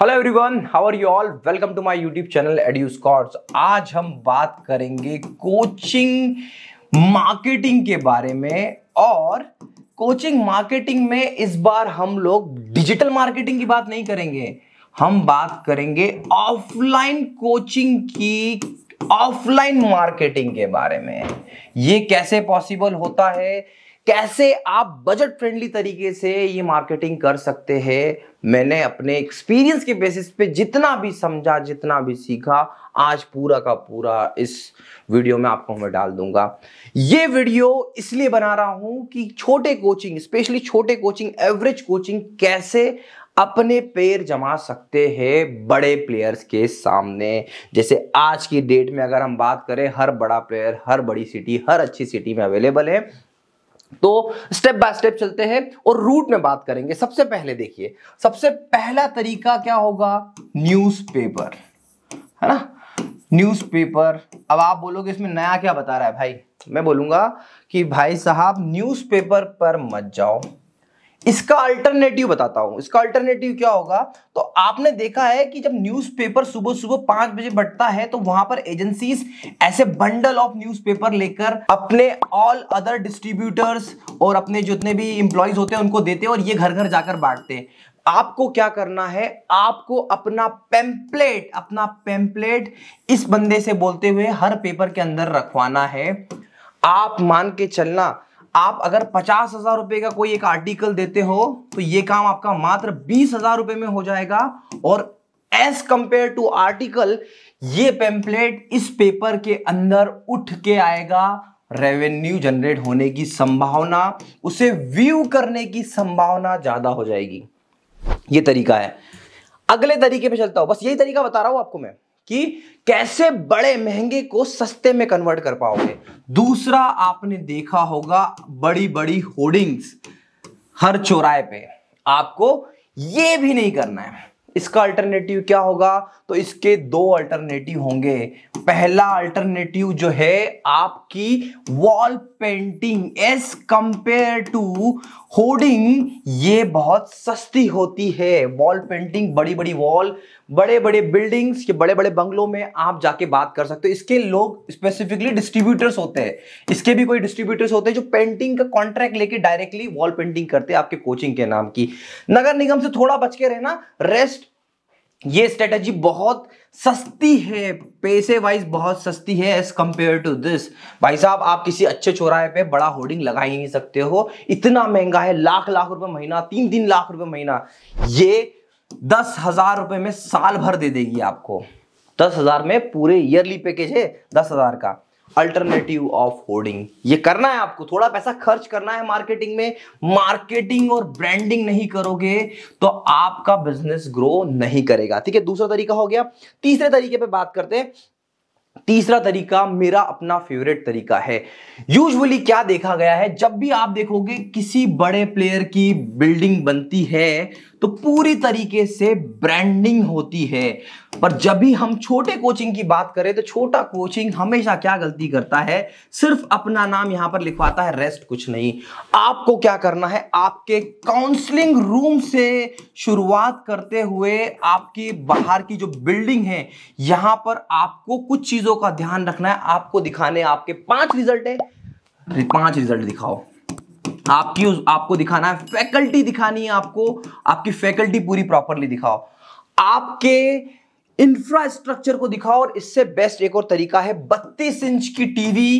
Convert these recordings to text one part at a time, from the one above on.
hello everyone how are you all welcome to my YouTube channel Edu Scots आज हम बात करेंगे coaching marketing के बारे में और कोचिंग मार्केटिंग में इस बार हम लोग डिजिटल मार्केटिंग की बात नहीं करेंगे हम बात करेंगे ऑफलाइन कोचिंग की ऑफलाइन मार्केटिंग के बारे में ये कैसे पॉसिबल होता है कैसे आप बजट फ्रेंडली तरीके से ये मार्केटिंग कर सकते हैं मैंने अपने एक्सपीरियंस के बेसिस पे जितना भी समझा जितना भी सीखा आज पूरा का पूरा इस वीडियो में आपको मैं डाल दूंगा ये वीडियो इसलिए बना रहा हूं कि छोटे कोचिंग स्पेशली छोटे कोचिंग एवरेज कोचिंग कैसे अपने पैर जमा सकते हैं बड़े प्लेयर्स के सामने जैसे आज की डेट में अगर हम बात करें हर बड़ा प्लेयर हर बड़ी सिटी हर अच्छी सिटी में अवेलेबल है तो स्टेप बाय स्टेप चलते हैं और रूट में बात करेंगे सबसे पहले देखिए सबसे पहला तरीका क्या होगा न्यूज़पेपर है ना न्यूज़पेपर अब आप बोलोगे इसमें नया क्या बता रहा है भाई मैं बोलूंगा कि भाई साहब न्यूज़पेपर पर मत जाओ इसका अल्टरनेटिव बताता हूं इसका अल्टरनेटिव क्या होगा तो आपने देखा है कि जब न्यूज़पेपर सुबह सुबह पांच बजे बढ़ता है तो वहां पर एजेंसीज ऐसे बंडल ऑफ न्यूज़पेपर लेकर अपने ऑल अदर डिस्ट्रीब्यूटर्स और अपने जितने भी इंप्लॉयज होते हैं उनको देते हैं और ये घर घर जाकर बांटते हैं आपको क्या करना है आपको अपना पेम्पलेट अपना पेम्पलेट इस बंदे से बोलते हुए हर पेपर के अंदर रखवाना है आप मान के चलना आप अगर पचास हजार रुपए का कोई एक आर्टिकल देते हो तो ये काम आपका मात्र बीस हजार रुपए में हो जाएगा और एज कंपेयर टू आर्टिकल ये पेम्पलेट इस पेपर के अंदर उठ के आएगा रेवेन्यू जनरेट होने की संभावना उसे व्यू करने की संभावना ज्यादा हो जाएगी ये तरीका है अगले तरीके पे चलता हूं बस यही तरीका बता रहा हूं आपको मैं कि कैसे बड़े महंगे को सस्ते में कन्वर्ट कर पाओगे दूसरा आपने देखा होगा बड़ी बड़ी होर्डिंग्स हर चौराहे पे आपको ये भी नहीं करना है इसका अल्टरनेटिव क्या होगा तो इसके दो अल्टरनेटिव होंगे पहला अल्टरनेटिव जो है आपकी wall painting as compare to hoarding ये बहुत सस्ती होती है वॉल पेंटिंग बड़ी बड़ी वॉल बड़े बड़े बिल्डिंग्स के बड़े बड़े बंगलों में आप जाके बात कर सकते हो इसके लोग स्पेसिफिकली डिस्ट्रीब्यूटर्स होते हैं इसके भी कोई डिस्ट्रीब्यूटर्स होते हैं जो पेंटिंग का कॉन्ट्रैक्ट लेके डायरेक्टली वॉल पेंटिंग करते हैं आपके कोचिंग के नाम की नगर निगम से थोड़ा बच के रहना रेस्ट ये स्ट्रेटजी बहुत सस्ती है पैसे वाइज बहुत सस्ती है एज कंपेयर टू दिस भाई साहब आप किसी अच्छे चौराहे पे बड़ा होर्डिंग लगा ही नहीं सकते हो इतना महंगा है लाख लाख रुपए महीना तीन तीन लाख रुपए महीना ये दस हजार रुपए में साल भर दे देगी आपको दस हजार में पूरे ईयरली पैकेज है दस हजार का अल्टरनेटिव ऑफ होर्डिंग ये करना है आपको थोड़ा पैसा खर्च करना है मार्केटिंग में मार्केटिंग और ब्रांडिंग नहीं करोगे तो आपका बिजनेस ग्रो नहीं करेगा ठीक है दूसरा तरीका हो गया तीसरे तरीके पे बात करते हैं तीसरा तरीका मेरा अपना फेवरेट तरीका है यूजुअली क्या देखा गया है जब भी आप देखोगे किसी बड़े प्लेयर की बिल्डिंग बनती है तो पूरी तरीके से ब्रांडिंग होती है पर जब भी हम छोटे कोचिंग की बात करें तो छोटा कोचिंग हमेशा क्या गलती करता है सिर्फ अपना नाम यहां पर लिखवाता है रेस्ट कुछ नहीं आपको क्या करना है आपके काउंसलिंग रूम से शुरुआत करते हुए आपकी बाहर की जो बिल्डिंग है यहां पर आपको कुछ चीजों का ध्यान रखना है आपको दिखाने आपके पांच रिजल्ट है पांच रिजल्ट दिखाओ आपकी आपको दिखाना है फैकल्टी दिखानी है आपको आपकी फैकल्टी पूरी प्रॉपरली दिखाओ आपके इंफ्रास्ट्रक्चर को दिखाओ और इससे बेस्ट एक और तरीका है बत्तीस इंच की टीवी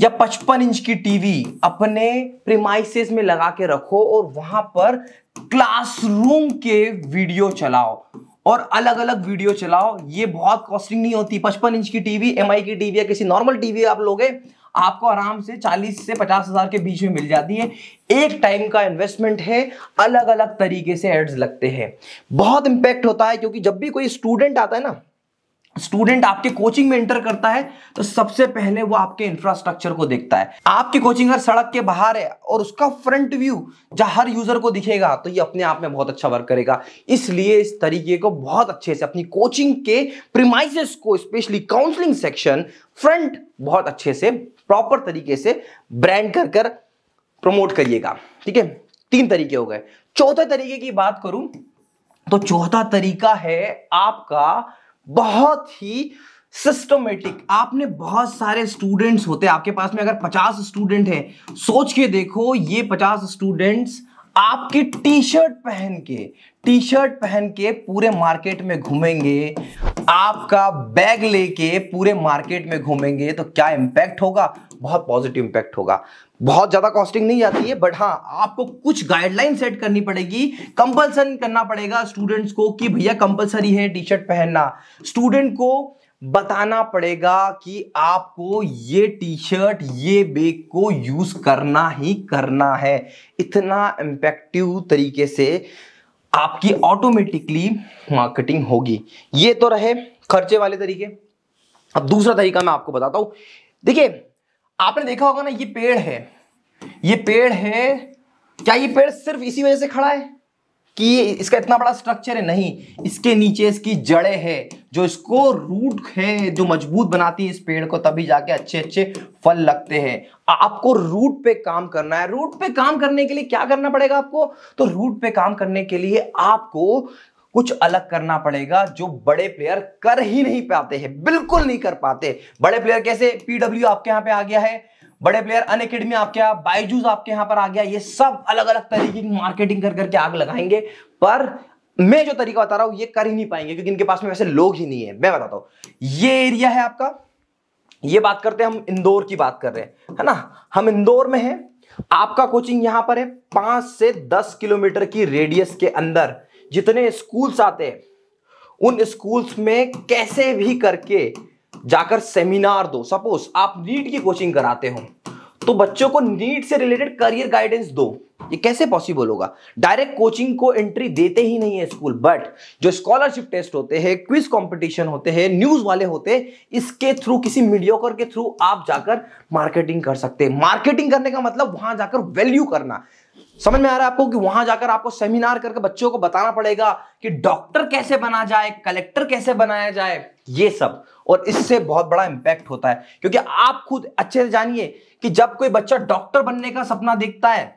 या पचपन इंच की टीवी अपने प्रिमाइसेस में लगा के रखो और वहां पर क्लासरूम के वीडियो चलाओ और अलग अलग वीडियो चलाओ ये बहुत कॉस्टिंग नहीं होती पचपन इंच की टीवी एम की टीवी या किसी नॉर्मल टीवी आप लोगे आपको आराम से 40 से पचास हज़ार के बीच में मिल जाती है एक टाइम का इन्वेस्टमेंट है अलग अलग तरीके से एड्स लगते हैं बहुत इंपैक्ट होता है क्योंकि जब भी कोई स्टूडेंट आता है ना स्टूडेंट आपके कोचिंग में एंटर करता है तो सबसे पहले वो आपके इंफ्रास्ट्रक्चर को देखता है आपकी कोचिंग हर सड़क के बाहर है और उसका फ्रंट व्यू जहां हर यूजर को दिखेगा तो ये अपने आप में बहुत अच्छा वर्क करेगा इसलिए इस तरीके को बहुत अच्छे से अपनी कोचिंग के प्रिमाइसिस को स्पेशली काउंसलिंग सेक्शन फ्रंट बहुत अच्छे से प्रॉपर तरीके से ब्रांड कर कर प्रमोट करिएगा ठीक है तीन तरीके हो गए चौथे तरीके की बात करूं तो चौथा तरीका है आपका बहुत ही सिस्टमेटिक आपने बहुत सारे स्टूडेंट्स होते हैं आपके पास में अगर 50 स्टूडेंट हैं सोच के देखो ये 50 स्टूडेंट्स आपके टी शर्ट पहन के टी शर्ट पहन के पूरे मार्केट में घूमेंगे आपका बैग लेके पूरे मार्केट में घूमेंगे तो क्या इंपैक्ट होगा बहुत पॉजिटिव इंपैक्ट होगा बहुत ज्यादा कॉस्टिंग नहीं जाती है बट हाँ आपको कुछ गाइडलाइन सेट करनी पड़ेगी कंपल्सन करना पड़ेगा स्टूडेंट्स को कि भैया कंपलसरी है टी शर्ट पहनना स्टूडेंट को बताना पड़ेगा कि आपको ये टी शर्ट ये बेग को यूज करना ही करना है इतना इम्पेक्टिव तरीके से आपकी ऑटोमेटिकली मार्केटिंग होगी ये तो रहे खर्चे वाले तरीके अब दूसरा तरीका मैं आपको बताता हूं देखिए आपने देखा होगा ना ये पेड़ है ये पेड़ है क्या ये पेड़ सिर्फ इसी वजह से खड़ा है कि इसका इतना बड़ा स्ट्रक्चर है नहीं इसके नीचे इसकी जड़ें हैं जो इसको रूट है जो मजबूत बनाती है इस पेड़ को तभी जाके अच्छे अच्छे फल लगते हैं आपको रूट पे काम करना है रूट पे काम करने के लिए क्या करना पड़ेगा आपको तो रूट पे काम करने के लिए आपको कुछ अलग करना पड़ेगा जो बड़े प्लेयर कर ही नहीं पाते हैं बिल्कुल नहीं कर पाते बड़े प्लेयर कैसे पीडब्ल्यू आपके यहाँ पे आ गया है बड़े प्लेयर अन अकेडमी आपके यहाँ बायजूस आपके यहाँ पर आ गया ये सब अलग अलग तरीके की मार्केटिंग कर करके आग लगाएंगे पर मैं जो तरीका बता रहा हूं ये कर ही नहीं पाएंगे क्योंकि इनके पास में वैसे लोग ही नहीं है मैं बताता हूं ये एरिया है आपका ये बात करते हैं हम इंदौर की बात कर रहे हैं है ना हम इंदौर में हैं आपका कोचिंग यहां पर है पांच से दस किलोमीटर की रेडियस के अंदर जितने स्कूल्स आते हैं उन स्कूल्स में कैसे भी करके जाकर सेमिनार दो सपोज आप नीट की कोचिंग कराते हो तो बच्चों को नीट से रिलेटेड करियर गाइडेंस दो ये कैसे पॉसिबल होगा डायरेक्ट कोचिंग को एंट्री देते ही नहीं है स्कूल बट जो स्कॉलरशिप टेस्ट होते हैं क्विज कंपटीशन होते हैं न्यूज वाले होते हैं इसके थ्रू किसी मीडियोकर के थ्रू आप जाकर मार्केटिंग कर सकते हैं मार्केटिंग करने का मतलब वहां जाकर वैल्यू करना समझ में आ रहा है आपको कि वहां जाकर आपको सेमिनार करके बच्चों को बताना पड़ेगा कि डॉक्टर कैसे बना जाए कलेक्टर कैसे बनाया जाए ये सब और इससे बहुत बड़ा इंपैक्ट होता है क्योंकि आप खुद अच्छे से जानिए कि जब कोई बच्चा डॉक्टर बनने का सपना देखता है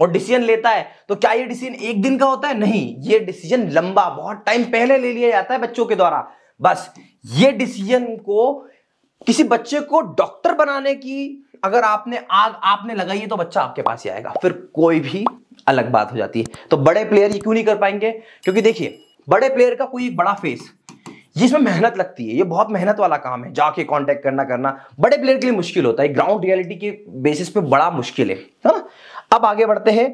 और डिसीजन लेता है तो क्या ये डिसीजन एक दिन का होता है नहीं ये डिसीजन लंबा बहुत टाइम पहले ले लिया जाता है बच्चों के द्वारा बस ये डिसीजन को किसी बच्चे को डॉक्टर बनाने की अगर आपने आग आपने लगाई है तो बच्चा आपके पास ही आएगा फिर कोई भी अलग बात हो जाती है तो बड़े प्लेयर ये क्यों नहीं कर पाएंगे क्योंकि देखिए बड़े प्लेयर का कोई बड़ा फेस जिसमें मेहनत लगती है ये बहुत मेहनत वाला काम है जाके कांटेक्ट करना करना बड़े प्लेयर के लिए मुश्किल होता है ग्राउंड रियलिटी के बेसिस पे बड़ा मुश्किल है ना अब आगे बढ़ते हैं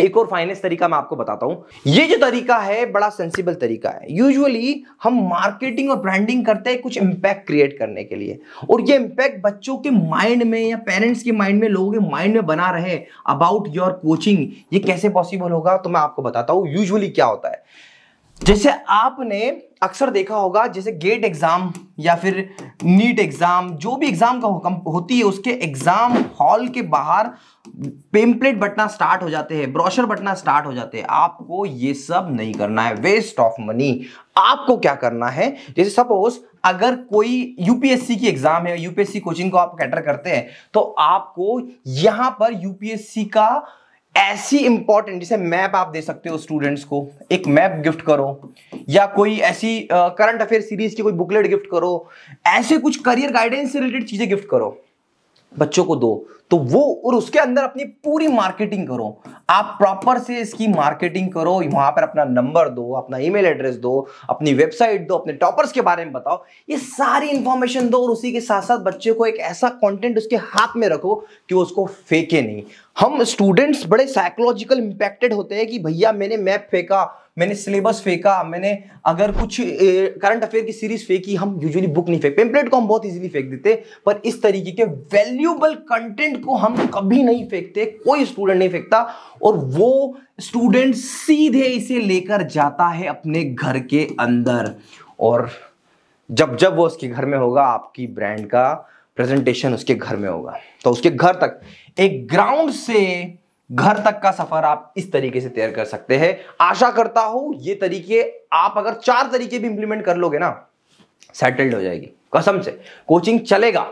एक और फाइनेंस तरीका मैं आपको बताता हूं ये जो तरीका है बड़ा सेंसिबल तरीका है यूजुअली हम मार्केटिंग और ब्रांडिंग करते हैं कुछ इम्पैक्ट क्रिएट करने के लिए और ये इंपैक्ट बच्चों के माइंड में या पेरेंट्स के माइंड में लोगों के माइंड में बना रहे अबाउट योर कोचिंग ये कैसे पॉसिबल होगा तो मैं आपको बताता हूँ यूजली क्या होता है जैसे आपने अक्सर देखा होगा जैसे गेट एग्ज़ाम या फिर नीट एग्ज़ाम जो भी एग्ज़ाम का होती है उसके एग्ज़ाम हॉल के बाहर पेम्पलेट बटना स्टार्ट हो जाते हैं ब्रोशर बटना स्टार्ट हो जाते हैं आपको ये सब नहीं करना है वेस्ट ऑफ मनी आपको क्या करना है जैसे सपोज अगर कोई यूपीएससी की एग्ज़ाम है यूपीएससी कोचिंग को आप कैटर करते हैं तो आपको यहाँ पर यूपीएससी का ऐसी इंपॉर्टेंट जैसे मैप आप दे सकते हो स्टूडेंट्स को एक मैप गिफ्ट करो या कोई ऐसी करंट अफेयर सीरीज की कोई बुकलेट गिफ्ट करो ऐसे कुछ करियर गाइडेंस से रिलेटेड चीजें गिफ्ट करो बच्चों को दो तो वो और उसके अंदर अपनी पूरी मार्केटिंग करो आप प्रॉपर से इसकी मार्केटिंग करो वहां पर अपना नंबर दो अपना ईमेल एड्रेस दो अपनी वेबसाइट दो अपने टॉपर्स के बारे में बताओ ये सारी इंफॉर्मेशन दो और उसी के साथ साथ बच्चे को एक ऐसा कंटेंट उसके हाथ में रखो कि वो उसको फेंके नहीं हम स्टूडेंट्स बड़े साइकोलॉजिकल इंपैक्टेड होते हैं कि भैया मैंने मैप फेंका मैंने सिलेबस फेंका मैंने अगर कुछ करंट अफेयर की सीरीज फेंकी हम यूजुअली बुक नहीं फेंक पेम्पलेट को हम बहुत इजीली फेंक देते पर इस तरीके के वैल्यूबल कंटेंट को हम कभी नहीं फेंकते कोई स्टूडेंट नहीं फेंकता और वो स्टूडेंट सीधे इसे लेकर जाता है अपने घर के अंदर और जब जब वो उसके घर में होगा आपकी ब्रांड का प्रेजेंटेशन उसके घर में होगा तो उसके घर तक एक ग्राउंड से घर तक का सफर आप इस तरीके से तैयार कर सकते हैं आशा करता हूं ये तरीके आप अगर चार तरीके भी इंप्लीमेंट कर लोगे ना सेटल्ड हो जाएगी कसम से कोचिंग चलेगा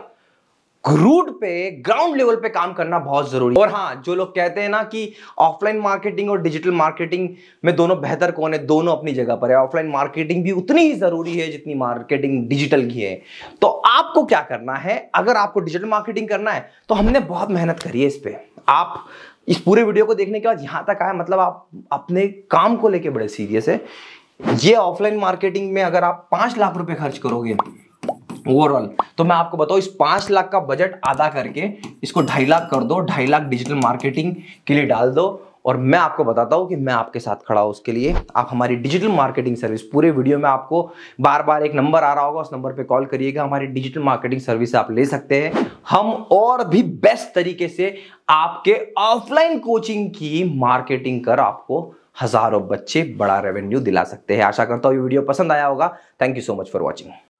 रूट पे ग्राउंड लेवल पे काम करना बहुत जरूरी और हाँ जो लोग कहते हैं ना कि ऑफलाइन मार्केटिंग और डिजिटल मार्केटिंग में दोनों बेहतर कौन है दोनों अपनी जगह पर है ऑफलाइन मार्केटिंग भी उतनी ही जरूरी है जितनी मार्केटिंग डिजिटल की है तो आपको क्या करना है अगर आपको डिजिटल मार्केटिंग करना है तो हमने बहुत मेहनत करी है इस पर आप इस पूरे वीडियो को देखने के बाद यहाँ तक आया मतलब आप अपने काम को लेके बड़े सीरियस है ये ऑफलाइन मार्केटिंग में अगर आप पांच लाख रुपए खर्च करोगे ओवरऑल तो मैं आपको बताऊँ इस पांच लाख का बजट आधा करके इसको ढाई लाख कर दो ढाई लाख डिजिटल मार्केटिंग के लिए डाल दो और मैं आपको बताता हूँ कि मैं आपके साथ खड़ा हूँ उसके लिए आप हमारी डिजिटल मार्केटिंग सर्विस पूरे वीडियो में आपको बार बार एक नंबर आ रहा होगा उस नंबर पर कॉल करिएगा हमारी डिजिटल मार्केटिंग सर्विस आप ले सकते हैं हम और भी बेस्ट तरीके से आपके ऑफलाइन कोचिंग की मार्केटिंग कर आपको हजारों बच्चे बड़ा रेवेन्यू दिला सकते हैं आशा करता हूँ ये वीडियो पसंद आया होगा thank you so much for watching